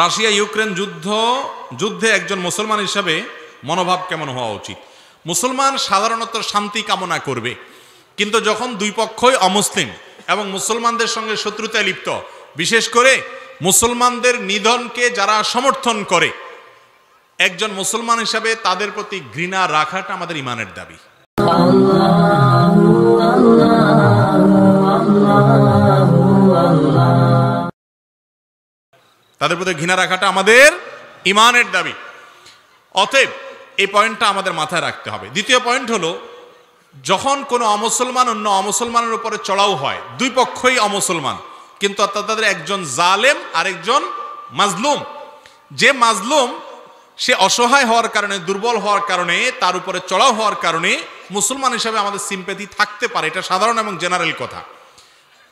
Russia Ukraine যুদ্ধ যুদ্ধে একজন মুসলমান হিসাবে মনোভাব কেমন হওয়া উচিত মুসলমান সাধারণত শান্তি কামনা করবে কিন্তু যখন দুই পক্ষই অমুসলিম এবং মুসলমানদের সঙ্গে শত্রুতায় লিপ্ত বিশেষ করে মুসলমানদের নিধনকে যারা সমর্থন করে একজন মুসলমান হিসাবে তাদের প্রতি ঘৃণা রাখাটা আমাদের ইমানের দাবি তাদের প্রতি ঘৃণা রাখাটা আমাদের ইমানের দাবি অতএব এই পয়েন্টটা আমাদের মাথায় রাখতে হবে দ্বিতীয় পয়েন্ট হলো যখন কোনো অমুসলমান অন্য অমুসলমানের উপরে চড়াও হয় দুই পক্ষই অমুসলমান কিন্তু অর্থাৎ তাদের একজন জালেম আরেকজন মাজলুম যে মাজলুম সে অসহায় হওয়ার কারণে দুর্বল হওয়ার কারণে তার উপরে চড়াও হওয়ার কারণে মুসলমান হিসাবে আমাদের সিম্পেথি থাকতে পারে এটা সাধারণ এবং জেনারেল কথা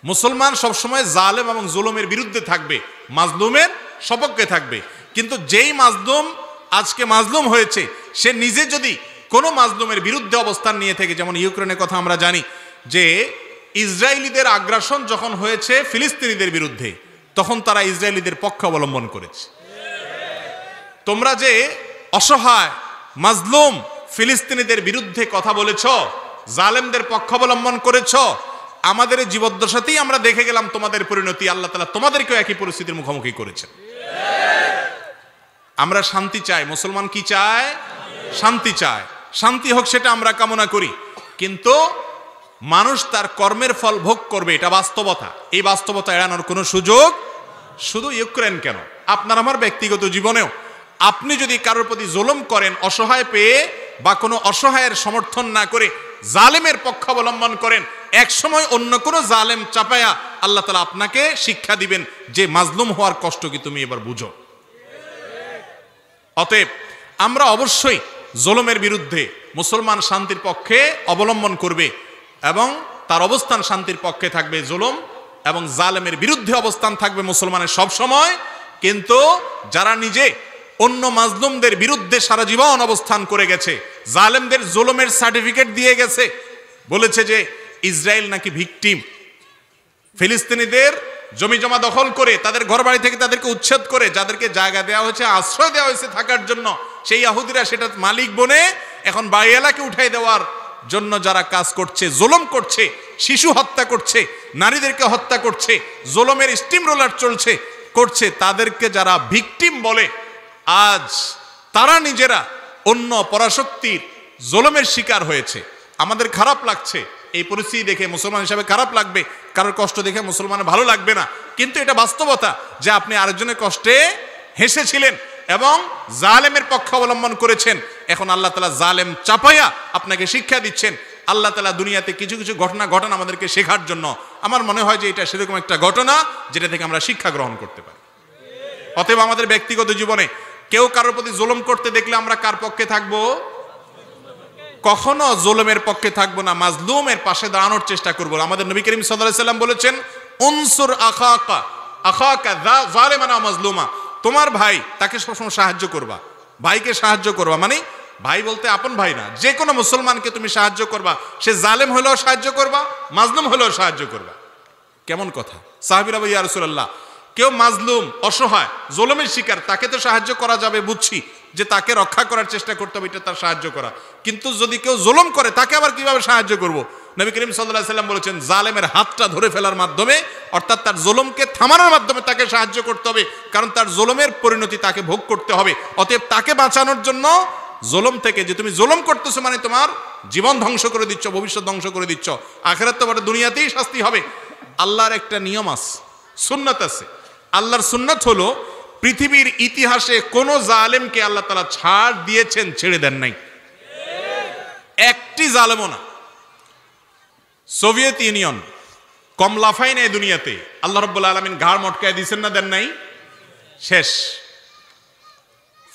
মুসলমান সবসময় জালেম এবং জুলুমের বিরুদ্ধে থাকবে মাজলুমের সপক্ষে থাকবে কিন্তু যেই মাজলুম আজকে মাজলুম হয়েছে সে নিজে যদি কোনো মাজলুমের বিরুদ্ধে অবস্থান নিয়ে থাকে যেমন ইউক্রেনের কথা আমরা জানি যে ইসরায়েলিদের আগ্রাসন যখন হয়েছে ফিলিস্তিনিদের বিরুদ্ধে তখন তারা ইসরায়েলিদের পক্ষ অবলম্বন করেছে তোমরা যে অসহায় মাজলুম ফিলিস্তিনিদের বিরুদ্ধে কথা বলেছ জালেমদের পক্ষ অবলম্বন করেছ আমাদের জীবদ্দশাতেই আমরা দেখে গেলাম তোমাদের পরিণতি আল্লাহ তালা তোমাদেরকেও একই পরিস্থিতির মুখোমুখি করেছেন আমরা শান্তি চাই মুসলমান কি চায় শান্তি চায় শান্তি হোক সেটা আমরা কামনা করি কিন্তু মানুষ তার কর্মের ফল ভোগ করবে এটা বাস্তবতা এই বাস্তবতা এড়ানোর কোনো সুযোগ শুধু ইউক্রেন কেন আপনার আমার ব্যক্তিগত জীবনেও আপনি যদি কারোর প্রতি জোলম করেন অসহায় পেয়ে বা কোনো অসহায়ের সমর্থন না করে জালেমের পক্ষ অবলম্বন করেন এক সময় অন্য কোনো জালেম চাপায়া আল্লাহ তালা আপনাকে শিক্ষা দিবেন যে মাজলুম হওয়ার কষ্ট কি তুমি এবার বুঝো অতএব আমরা অবশ্যই জলমের বিরুদ্ধে মুসলমান শান্তির পক্ষে অবলম্বন করবে এবং তার অবস্থান শান্তির পক্ষে থাকবে জুলুম এবং জালেমের বিরুদ্ধে অবস্থান থাকবে মুসলমানের সব সময় কিন্তু যারা নিজে অন্য মাজলুমদের বিরুদ্ধে সারা জীবন অবস্থান করে গেছে জালেমদের জোলমের সার্টিফিকেট দিয়ে গেছে বলেছে যে ইসরায়েল নাকি ভিকটিম ফিলিস্তিনিদের জমি জমা দখল করে তাদের ঘর বাড়ি থেকে তাদেরকে উচ্ছেদ করে যাদেরকে জায়গা দেওয়া হয়েছে আশ্রয় দেওয়া হয়েছে থাকার জন্য সেই আহুদিরা সেটা মালিক বনে এখন বাড়িওয়ালাকে উঠাই দেওয়ার জন্য যারা কাজ করছে জোলম করছে শিশু হত্যা করছে নারীদেরকে হত্যা করছে জোলমের স্টিম রোলার চলছে করছে তাদেরকে যারা ভিকটিম বলে আজ তারা নিজেরা অন্য পরাশক্তির জলমের শিকার হয়েছে আমাদের খারাপ লাগছে এই পরিস্থিতি দেখে মুসলমান হিসাবে খারাপ লাগবে কারোর কষ্ট দেখে মুসলমানের ভালো লাগবে না কিন্তু এটা বাস্তবতা যে আপনি আরেকজনের কষ্টে হেসেছিলেন এবং জালেমের পক্ষ অবলম্বন করেছেন এখন আল্লাহ তালা জালেম চাপাইয়া আপনাকে শিক্ষা দিচ্ছেন আল্লাহ তালা দুনিয়াতে কিছু কিছু ঘটনা ঘটনা আমাদেরকে শেখার জন্য আমার মনে হয় যে এটা সেরকম একটা ঘটনা যেটা থেকে আমরা শিক্ষা গ্রহণ করতে পারি অতএব আমাদের ব্যক্তিগত জীবনে কেউ কারোর প্রতি জুলুম করতে দেখলে আমরা কার পক্ষে থাকব কখনো জুলুমের পক্ষে থাকব না মাজলুমের পাশে দাঁড়ানোর চেষ্টা করব আমাদের নবী করিম সাল্লাল্লাহু সাল্লাম বলেছেন উনসুর আখাকা আখাকা জালেমানা মাজলুমা তোমার ভাই তাকে সবসময় সাহায্য করবা ভাইকে সাহায্য করবা মানে ভাই বলতে আপন ভাই না যে কোনো মুসলমানকে তুমি সাহায্য করবা সে জালেম হলেও সাহায্য করবা মাজলুম হলেও সাহায্য করবা কেমন কথা সাহাবিরা ইয়ারসুল্লাহ কেউ মাজলুম অসহায় জোলমের শিকার তাকে তো সাহায্য করা যাবে বুঝছি যে তাকে রক্ষা করার চেষ্টা করতে হবে এটা তার সাহায্য করা কিন্তু যদি কেউ জোলম করে তাকে আবার কিভাবে সাহায্য করব। নবী করিম সাল্লাহ সাল্লাম বলেছেন জালেমের হাতটা ধরে ফেলার মাধ্যমে অর্থাৎ তার জোলমকে থামানোর মাধ্যমে তাকে সাহায্য করতে হবে কারণ তার জোলমের পরিণতি তাকে ভোগ করতে হবে অতএব তাকে বাঁচানোর জন্য জোলম থেকে যে তুমি জোলম করতেছো মানে তোমার জীবন ধ্বংস করে দিচ্ছ ভবিষ্যৎ ধ্বংস করে দিচ্ছ আখেরাত তো বড় দুনিয়াতেই শাস্তি হবে আল্লাহর একটা নিয়ম আছে সুন্নত আছে আল্লাহর সুন্নাত হলো পৃথিবীর ইতিহাসে কোন জালেমকে আল্লাহ তালা ছাড় দিয়েছেন ছেড়ে দেন নাই একটি জালেমও না সোভিয়েত ইউনিয়ন কম লাফাই নেই দুনিয়াতে আল্লাহ রব আলমিন ঘাড় মটকায় দিয়েছেন না দেন নাই শেষ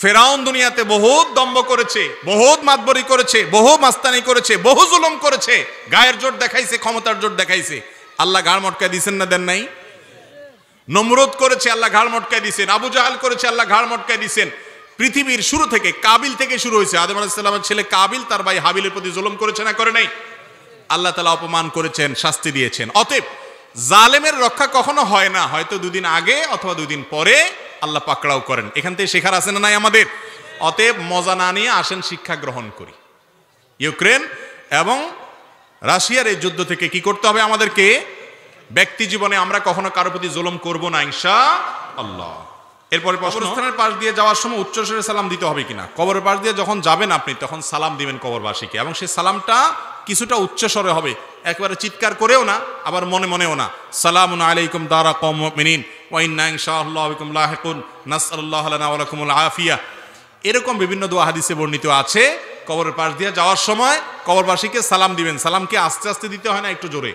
ফেরাউন দুনিয়াতে বহুত দম্ব করেছে বহুত মাতবরি করেছে বহু মাস্তানি করেছে বহু জুলম করেছে গায়ের জোট দেখাইছে ক্ষমতার জোট দেখাইছে আল্লাহ ঘাড় মটকায় দিয়েছেন না দেন নাই নমরুদ করেছে আল্লাহ ঘাড় মটকাই দিয়েছেন আবু জাহাল করেছে আল্লাহ ঘাড় মটকাই দিয়েছেন পৃথিবীর শুরু থেকে কাবিল থেকে শুরু হয়েছে আদম আলাহিসাল্লামের ছেলে কাবিল তার ভাই হাবিলের প্রতি জুলুম করেছে না করে নাই আল্লাহ তালা অপমান করেছেন শাস্তি দিয়েছেন অতএব জালেমের রক্ষা কখনো হয় না হয়তো দুদিন আগে অথবা দুদিন পরে আল্লাহ পাকড়াও করেন এখান থেকে শেখার আছে না নাই আমাদের অতএব মজা না নিয়ে আসেন শিক্ষা গ্রহণ করি ইউক্রেন এবং রাশিয়ার এই যুদ্ধ থেকে কি করতে হবে আমাদেরকে ব্যক্তি জীবনে আমরা কখনো কারো প্রতি জুলুম করব না ইনশা আল্লাহ এরপরে কবরস্থানের পাশ দিয়ে যাওয়ার সময় উচ্চস্বরে সালাম দিতে হবে কিনা কবরের পাশ দিয়ে যখন যাবেন আপনি তখন সালাম দিবেন কবরবাসীকে এবং সেই সালামটা কিছুটা উচ্চস্বরে হবে একবারে চিৎকার করেও না আবার মনে মনেও না সালাম আলাইকুম দারা কমিন আফিয়া এরকম বিভিন্ন দোয়া হাদিসে বর্ণিত আছে কবরের পাশ দিয়ে যাওয়ার সময় কবরবাসীকে সালাম দিবেন সালামকে আস্তে আস্তে দিতে হয় না একটু জোরে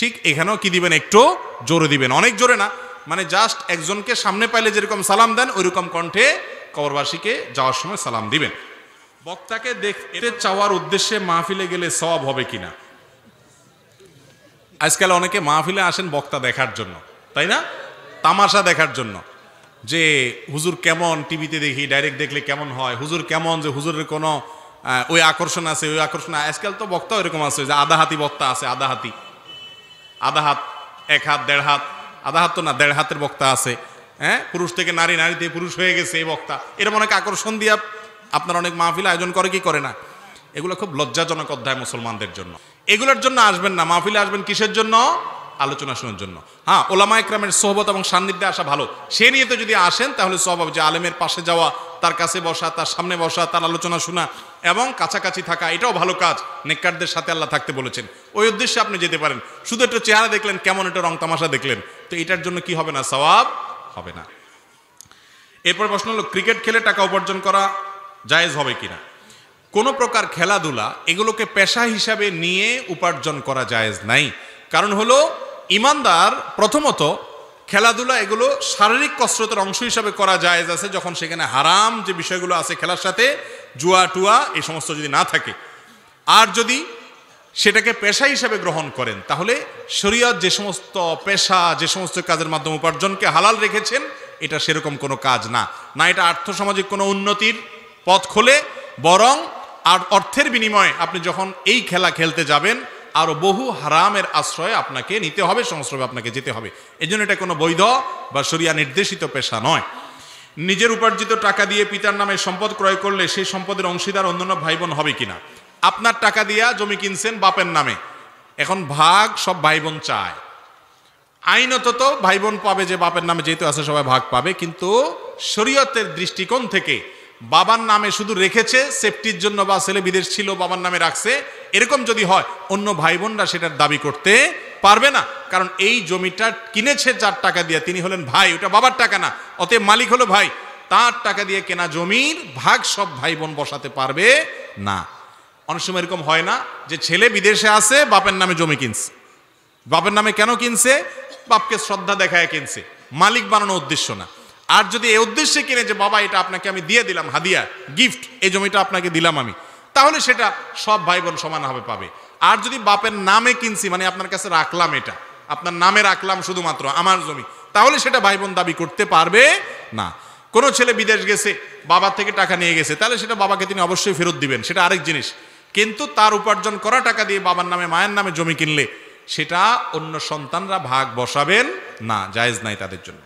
ঠিক এখানেও কি দিবেন একটু জোরে দিবেন অনেক জোরে না মানে জাস্ট একজনকে সামনে পাইলে যেরকম সালাম দেন ওইরকম কণ্ঠে কবরবাসীকে যাওয়ার সময় সালাম দিবেন বক্তাকে দেখতে চাওয়ার উদ্দেশ্যে মাহফিলে গেলে সব হবে কিনা আজকাল অনেকে মাহফিলে আসেন বক্তা দেখার জন্য তাই না তামাশা দেখার জন্য যে হুজুর কেমন টিভিতে দেখি ডাইরেক্ট দেখলে কেমন হয় হুজুর কেমন যে হুজুরের কোনো ওই আকর্ষণ আছে ওই আকর্ষণ আজকাল তো বক্তা এরকম আছে যে আধা হাতি বক্তা আছে আধা হাতি আধা হাত এক হাত দেড় হাত আধা হাত তো না দেড় হাতের বক্তা আছে হ্যাঁ পুরুষ থেকে নারী নারী থেকে পুরুষ হয়ে গেছে এই বক্তা এরকম অনেক আকর্ষণ দিয়ে আপনার অনেক মাহফিল আয়োজন করে কি করে না এগুলো খুব লজ্জাজনক অধ্যায় মুসলমানদের জন্য এগুলোর জন্য আসবেন না মাহফিলে আসবেন কিসের জন্য আলোচনা শোনার জন্য হ্যাঁ ওলামা ইকরামের সোহবত এবং সান্নিধ্যে আসা ভালো সে নিয়ে তো যদি আসেন তাহলে স্বভাব যে আলেমের পাশে যাওয়া তার কাছে বসা তার সামনে বসা তার আলোচনা শোনা এবং কাছাকাছি থাকা এটাও ভালো কাজ নেককারদের সাথে আল্লাহ থাকতে বলেছেন ওই উদ্দেশ্যে আপনি যেতে পারেন শুধু একটা চেহারা দেখলেন কেমন একটা রং তামাশা দেখলেন তো এটার জন্য কি হবে না স্বভাব হবে না এরপর প্রশ্ন হলো ক্রিকেট খেলে টাকা উপার্জন করা জায়েজ হবে কিনা কোনো প্রকার খেলাধুলা এগুলোকে পেশা হিসাবে নিয়ে উপার্জন করা জায়েজ নাই কারণ হলো ইমানদার প্রথমত খেলাধুলা এগুলো শারীরিক কসরতের অংশ হিসাবে করা যায় আছে যখন সেখানে হারাম যে বিষয়গুলো আছে খেলার সাথে জুয়া টুয়া এই সমস্ত যদি না থাকে আর যদি সেটাকে পেশা হিসাবে গ্রহণ করেন তাহলে শরীয়ত যে সমস্ত পেশা যে সমস্ত কাজের মাধ্যমে উপার্জনকে হালাল রেখেছেন এটা সেরকম কোনো কাজ না না এটা আর্থসামাজিক কোনো উন্নতির পথ খোলে বরং আর অর্থের বিনিময়ে আপনি যখন এই খেলা খেলতে যাবেন আরও বহু হারামের আশ্রয় আপনাকে নিতে হবে সংশ্রমে আপনাকে যেতে হবে জন্য এটা কোনো বৈধ বা সরিয়া নির্দেশিত পেশা নয় নিজের উপার্জিত টাকা দিয়ে পিতার নামে সম্পদ ক্রয় করলে সেই সম্পদের অংশীদার অন্যান্য ভাই বোন হবে কিনা আপনার টাকা দিয়া জমি কিনছেন বাপের নামে এখন ভাগ সব ভাই বোন চায় আইনত তো ভাই বোন পাবে যে বাপের নামে যেহেতু আছে সবাই ভাগ পাবে কিন্তু শরীয়তের দৃষ্টিকোণ থেকে বাবার নামে শুধু রেখেছে সেফটির জন্য বা ছেলে বিদেশ ছিল বাবার নামে রাখছে এরকম যদি হয় অন্য ভাই বোনরা সেটার দাবি করতে পারবে না কারণ এই জমিটা কিনেছে যার টাকা দিয়ে তিনি হলেন ভাই ওটা বাবার টাকা না অতএব মালিক হলো ভাই তার টাকা দিয়ে কেনা জমির ভাগ সব ভাই বোন বসাতে পারবে না অনেক সময় এরকম হয় না যে ছেলে বিদেশে আছে বাপের নামে জমি কিনছে বাপের নামে কেন কিনছে বাপকে শ্রদ্ধা দেখায় কিনছে মালিক বানানোর উদ্দেশ্য না আর যদি এ উদ্দেশ্যে কিনে যে বাবা এটা আপনাকে আমি দিয়ে দিলাম হাদিয়া গিফট এই জমিটা আপনাকে দিলাম আমি তাহলে সেটা সব ভাই বোন সমানভাবে পাবে আর যদি বাপের নামে কিনছি মানে আপনার কাছে রাখলাম এটা আপনার নামে রাখলাম শুধুমাত্র আমার জমি তাহলে সেটা ভাই বোন দাবি করতে পারবে না কোনো ছেলে বিদেশ গেছে বাবা থেকে টাকা নিয়ে গেছে তাহলে সেটা বাবাকে তিনি অবশ্যই ফেরত দিবেন সেটা আরেক জিনিস কিন্তু তার উপার্জন করা টাকা দিয়ে বাবার নামে মায়ের নামে জমি কিনলে সেটা অন্য সন্তানরা ভাগ বসাবেন না জায়েজ নাই তাদের জন্য